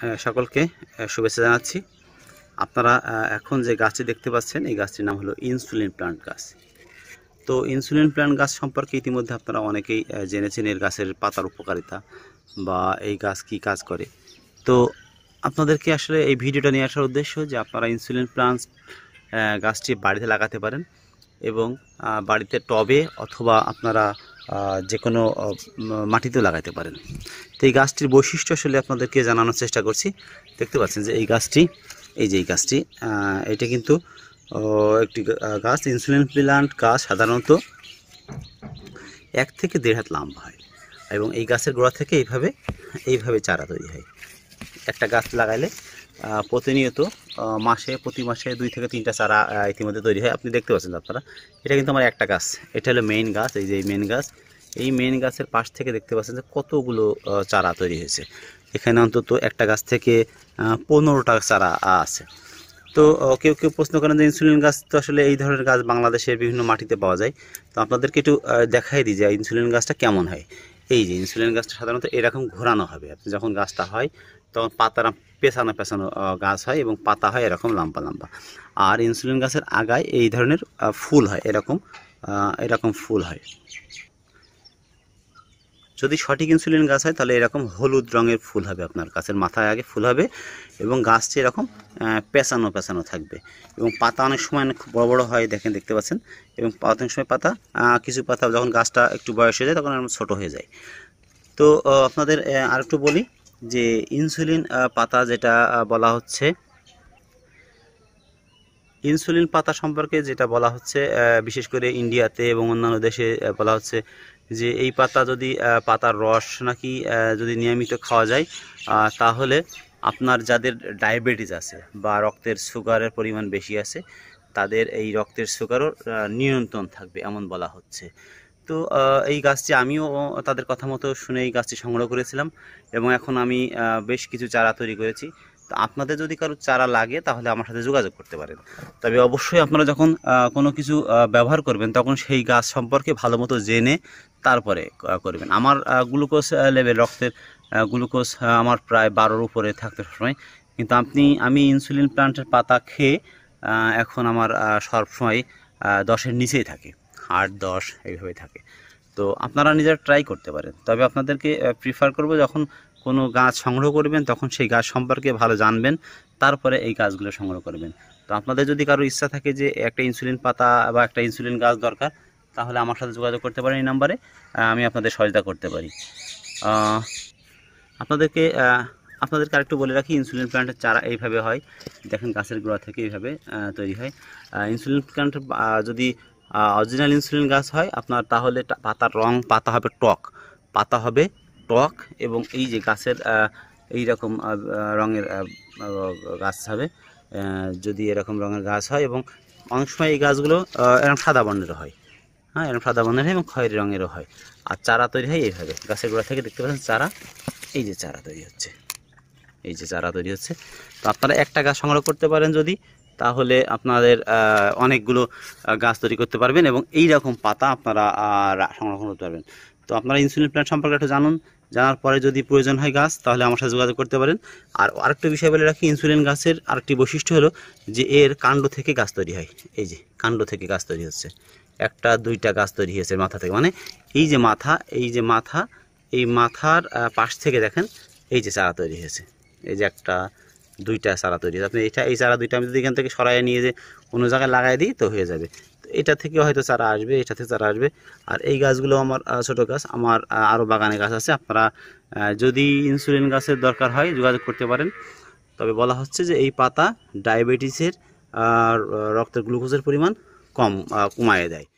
হ্যাঁ, সকলকে শুভেচ্ছা জানাচ্ছি আপনারা এখন যে গাছটি দেখতে পাচ্ছেন এই গাছটির নাম হলো ইনসুলিন প্লান্ট গাছ তো ইনসুলিন প্লান্ট গাছ সম্পর্কে ইতিমধ্যে আপনারা অনেকেই জেনেছেন এর গাছের পাতার উপকারিতা বা এই গাছ কি কাজ করে তো আপনাদেরকে আসলে এই ভিডিওটা নিয়ে আসার উদ্দেশ্য যে আপনারা ইনসুলিন প্লান্ট গাছটি বাড়িতে লাগাতে পারেন এবং বাড়িতে টবে অথবা আপনারা যে কোনো মাটিতেও লাগাইতে পারেন তো এই গাছটির বৈশিষ্ট্য আসলে আপনাদেরকে জানানোর চেষ্টা করছি দেখতে পাচ্ছেন যে এই গাছটি এই যে এই গাছটি এটা কিন্তু একটি গাছ ইনসুলিন প্লান্ট গাছ সাধারণত এক থেকে দেড় হাত লাম্বা হয় এবং এই গাছের গোড়া থেকে এইভাবে এইভাবে চারা তৈরি হয় একটা গাছ লাগাইলে প্রতিনিয়ত মাসে প্রতি মাসে দুই থেকে তিনটা চারা ইতিমধ্যে তৈরি হয় আপনি দেখতে পাচ্ছেন আপনারা এটা কিন্তু আমার একটা গাছ এটা হলো মেইন গাছ এই যে মেইন গাছ এই মেইন গাছের পাশ থেকে দেখতে পাচ্ছেন যে কতগুলো চারা তৈরি হয়েছে এখানে অন্তত একটা গাছ থেকে পনেরোটা চারা আছে তো কেউ কেউ প্রশ্ন করেন যে ইনসুলিন গাছ তো আসলে এই ধরনের গাছ বাংলাদেশের বিভিন্ন মাটিতে পাওয়া যায় তো আপনাদেরকে একটু দেখাই দিই যে ইনসুলিন গাছটা কেমন হয় এই যে ইনসুলিন গাছটা সাধারণত এরকম ঘোরানো হবে যখন গাছটা হয় তখন পাতারা পেছানো পেছানো গাছ হয় এবং পাতা হয় এরকম লম্বা লম্বা আর ইনসুলিন গাছের আগায় এই ধরনের ফুল হয় এরকম এরকম ফুল হয় যদি সঠিক ইনসুলিন গাছ হয় তাহলে এরকম হলুদ রঙের ফুল হবে আপনার গাছের মাথায় আগে ফুল হবে এবং গাছটি এরকম পেঁচানো পেঁচানো থাকবে এবং পাতা অনেক সময় অনেক বড় বড় হয় দেখেন দেখতে পাচ্ছেন এবং অনেক সময় পাতা কিছু পাতা যখন গাছটা একটু বয়স হয়ে যায় তখন ছোটো হয়ে যায় তো আপনাদের আর একটু বলি যে ইনসুলিন পাতা যেটা বলা হচ্ছে ইনসুলিন পাতা সম্পর্কে যেটা বলা হচ্ছে বিশেষ করে ইন্ডিয়াতে এবং অন্যান্য দেশে বলা হচ্ছে যে এই পাতা যদি পাতার রস নাকি যদি নিয়মিত খাওয়া যায় তাহলে আপনার যাদের ডায়াবেটিস আছে বা রক্তের সুগারের পরিমাণ বেশি আছে তাদের এই রক্তের সুগারও নিয়ন্ত্রণ থাকবে এমন বলা হচ্ছে তো এই গাছটি আমিও তাদের কথা মতো শুনে এই গাছটি সংগ্রহ করেছিলাম এবং এখন আমি বেশ কিছু চারা তৈরি করেছি আপনাদের যদি কারো চারা লাগে তাহলে আমার সাথে যোগাযোগ করতে পারেন তবে অবশ্যই আপনারা যখন কোনো কিছু ব্যবহার করবেন তখন সেই গাছ সম্পর্কে ভালো মতো জেনে তারপরে করবেন আমার গ্লুকোজ লেভেল রক্তের গ্লুকোজ আমার প্রায় বারোর উপরে থাকতে সময় কিন্তু আপনি আমি ইনসুলিন প্লান্টের পাতা খেয়ে এখন আমার সবসময় দশের নিচেই থাকে আট দশ এইভাবে থাকে তো আপনারা নিজেরা ট্রাই করতে পারেন তবে আপনাদেরকে প্রিফার করব যখন কোনো গাছ সংগ্রহ করবেন তখন সেই গাছ সম্পর্কে ভালো জানবেন তারপরে এই গাছগুলো সংগ্রহ করবেন তো আপনাদের যদি কারো ইচ্ছা থাকে যে একটা ইনসুলিন পাতা বা একটা ইনসুলিন গাছ দরকার তাহলে আমার সাথে যোগাযোগ করতে পারেন এই নাম্বারে আমি আপনাদের সহায়তা করতে পারি আপনাদেরকে আপনাদেরকে আরেকটু বলে রাখি ইনসুলিন প্ল্যান্টের চারা এইভাবে হয় দেখেন গাছের গোড়া থেকে এইভাবে তৈরি হয় ইনসুলিন প্ল্যান্ট যদি অরিজিনাল ইনসুলিন গাছ হয় আপনার তাহলে পাতার রং পাতা হবে টক পাতা হবে টক এবং এই যে গাছের এই রকম রঙের গাছ হবে যদি এরকম রঙের গাছ হয় এবং অনেক সময় এই গাছগুলো এরকম সাদা বর্ণেরও হয় হ্যাঁ এরকম সাদা বর্ণের হয় এবং খয়ের রঙেরও হয় আর চারা তৈরি হয় এইভাবে গাছের গোড়া থেকে দেখতে পাচ্ছেন চারা এই যে চারা তৈরি হচ্ছে এই যে চারা তৈরি হচ্ছে তো আপনারা একটা গাছ সংগ্রহ করতে পারেন যদি তাহলে আপনাদের অনেকগুলো গাছ তৈরি করতে পারবেন এবং এই রকম পাতা আপনারা সংরক্ষণ করতে পারবেন তো আপনারা ইনসুলিন প্ল্যান্ট সম্পর্কে একটু জানুন জানার পরে যদি প্রয়োজন হয় গাছ তাহলে আমার সাথে যোগাযোগ করতে পারেন আর আরেকটা বিষয় বলে রাখি ইনসুলিন গাছের আরেকটি বৈশিষ্ট্য হলো যে এর কাণ্ড থেকে গাছ তৈরি হয় এই যে কাণ্ড থেকে গাছ তৈরি হচ্ছে একটা দুইটা গাছ তৈরি হয়েছে মাথা থেকে মানে এই যে মাথা এই যে মাথা এই মাথার পাশ থেকে দেখেন এই যে চারা তৈরি হয়েছে এই যে একটা দুইটা চারা তৈরি হয়েছে আপনি এটা এই চারা দুইটা আমি যদি এখান থেকে সরাইয়ে নিয়ে যে কোনো জায়গায় লাগাই দিই তো হয়ে যাবে এটা থেকে হয়তো চারা আসবে এটা থেকে চারা আসবে আর এই গাছগুলো আমার ছোট গাছ আমার আরও বাগানে গাছ আছে আপনারা যদি ইনসুলিন গাছের দরকার হয় যোগাযোগ করতে পারেন তবে বলা হচ্ছে যে এই পাতা ডায়াবেটিসের রক্তের গ্লুকোজের পরিমাণ কম কমায় দেয়